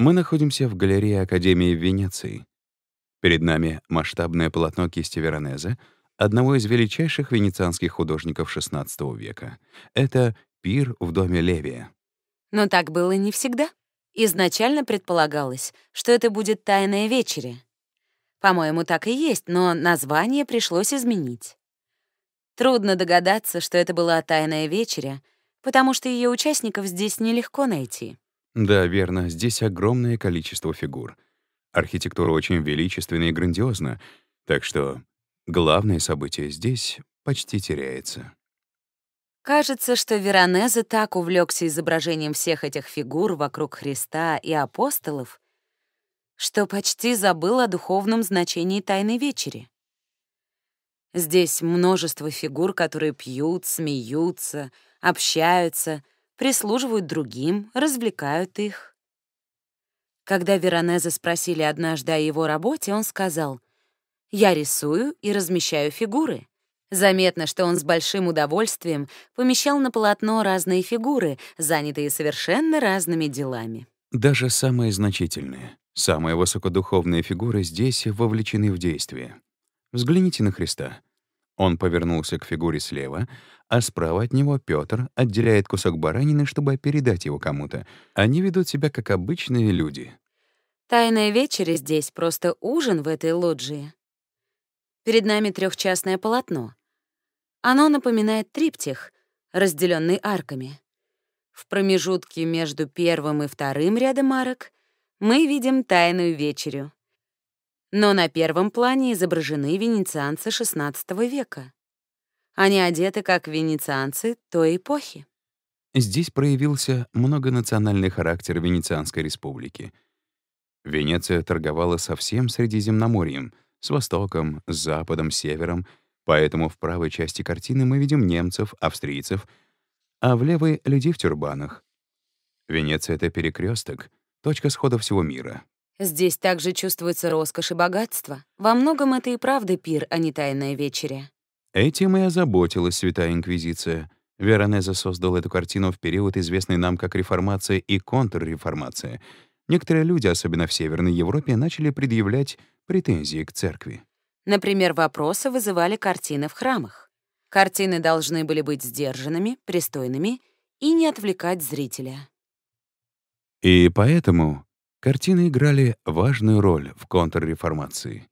Мы находимся в галерее Академии в Венеции. Перед нами масштабное полотно кисти Веронезе, одного из величайших венецианских художников XVI века. Это «Пир в доме Левия». Но так было не всегда. Изначально предполагалось, что это будет «Тайная вечеря». По-моему, так и есть, но название пришлось изменить. Трудно догадаться, что это была «Тайная вечеря», потому что ее участников здесь нелегко найти. Да, верно, здесь огромное количество фигур. Архитектура очень величественна и грандиозна, так что главное событие здесь почти теряется. Кажется, что Веронезе так увлекся изображением всех этих фигур вокруг Христа и апостолов, что почти забыл о духовном значении Тайной Вечери. Здесь множество фигур, которые пьют, смеются, общаются, прислуживают другим, развлекают их. Когда Веронезе спросили однажды о его работе, он сказал, «Я рисую и размещаю фигуры». Заметно, что он с большим удовольствием помещал на полотно разные фигуры, занятые совершенно разными делами. Даже самые значительные, самые высокодуховные фигуры здесь вовлечены в действие. Взгляните на Христа. Он повернулся к фигуре слева, а справа от него Петр отделяет кусок баранины, чтобы передать его кому-то. Они ведут себя как обычные люди. Тайная вечеря здесь просто ужин в этой лоджии. Перед нами трехчастное полотно. Оно напоминает триптих, разделенный арками. В промежутке между первым и вторым рядом арок мы видим тайную вечерю. Но на первом плане изображены венецианцы XVI века. Они одеты как венецианцы той эпохи. Здесь проявился многонациональный характер Венецианской республики. Венеция торговала со всем Средиземноморьем, с Востоком, с Западом, Севером, поэтому в правой части картины мы видим немцев, австрийцев, а в левой — людей в тюрбанах. Венеция — это перекресток, точка схода всего мира. Здесь также чувствуется роскошь и богатство. Во многом это и правда пир, а не тайная вечеря. Этим и озаботилась Святая Инквизиция. Веронезе создал эту картину в период, известный нам как Реформация и Контрреформация. Некоторые люди, особенно в Северной Европе, начали предъявлять претензии к церкви. Например, вопросы вызывали картины в храмах. Картины должны были быть сдержанными, пристойными и не отвлекать зрителя. И поэтому картины играли важную роль в контрреформации.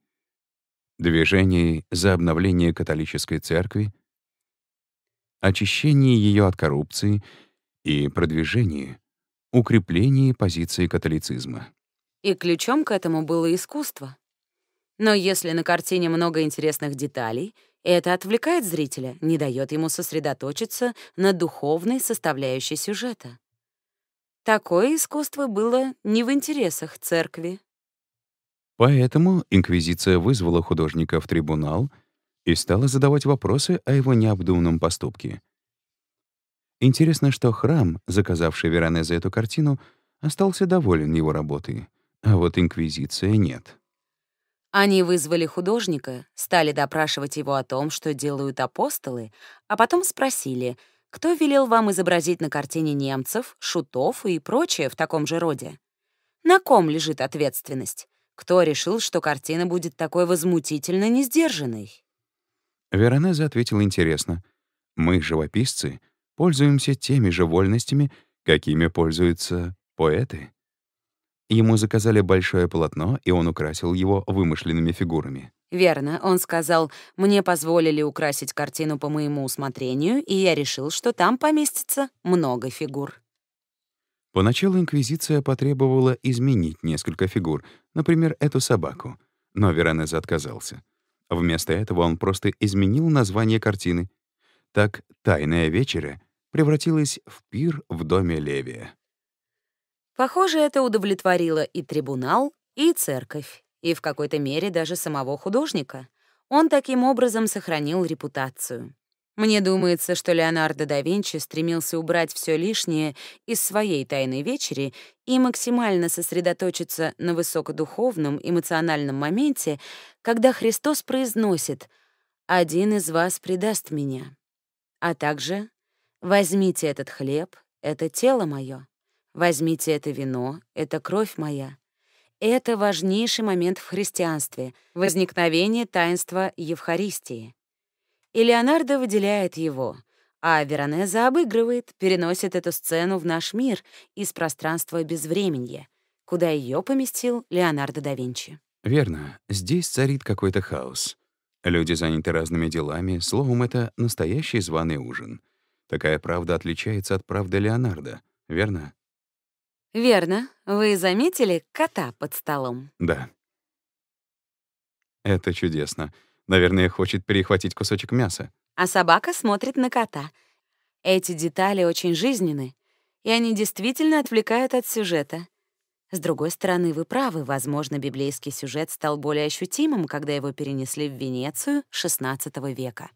Движении за обновление католической церкви, очищении ее от коррупции и продвижении, укреплении позиции католицизма. И ключом к этому было искусство. Но если на картине много интересных деталей, это отвлекает зрителя, не дает ему сосредоточиться на духовной составляющей сюжета. Такое искусство было не в интересах церкви. Поэтому инквизиция вызвала художника в трибунал и стала задавать вопросы о его необдуманном поступке. Интересно, что храм, заказавший Веронезе эту картину, остался доволен его работой, а вот инквизиция нет. Они вызвали художника, стали допрашивать его о том, что делают апостолы, а потом спросили — кто велел вам изобразить на картине немцев, шутов и прочее в таком же роде? На ком лежит ответственность? Кто решил, что картина будет такой возмутительно несдержанной? Веронезе ответила интересно. Мы, живописцы, пользуемся теми же вольностями, какими пользуются поэты. Ему заказали большое полотно, и он украсил его вымышленными фигурами. Верно, он сказал, мне позволили украсить картину по моему усмотрению, и я решил, что там поместится много фигур. Поначалу Инквизиция потребовала изменить несколько фигур, например, эту собаку, но Веронез отказался. Вместо этого он просто изменил название картины. Так «Тайная вечеря» превратилась в пир в доме Левия. Похоже, это удовлетворило и трибунал, и церковь и в какой-то мере даже самого художника. Он таким образом сохранил репутацию. Мне думается, что Леонардо да Винчи стремился убрать все лишнее из своей «Тайной вечери» и максимально сосредоточиться на высокодуховном эмоциональном моменте, когда Христос произносит «Один из вас предаст меня», а также «Возьмите этот хлеб, это тело мое, возьмите это вино, это кровь моя, это важнейший момент в христианстве — возникновение таинства Евхаристии. И Леонардо выделяет его, а Веронеза обыгрывает, переносит эту сцену в наш мир из пространства безвременья, куда ее поместил Леонардо да Винчи. Верно, здесь царит какой-то хаос. Люди заняты разными делами, словом, это настоящий званый ужин. Такая правда отличается от правды Леонардо, верно? Верно. Вы заметили кота под столом? Да. Это чудесно. Наверное, хочет перехватить кусочек мяса. А собака смотрит на кота. Эти детали очень жизненны, и они действительно отвлекают от сюжета. С другой стороны, вы правы, возможно, библейский сюжет стал более ощутимым, когда его перенесли в Венецию XVI века.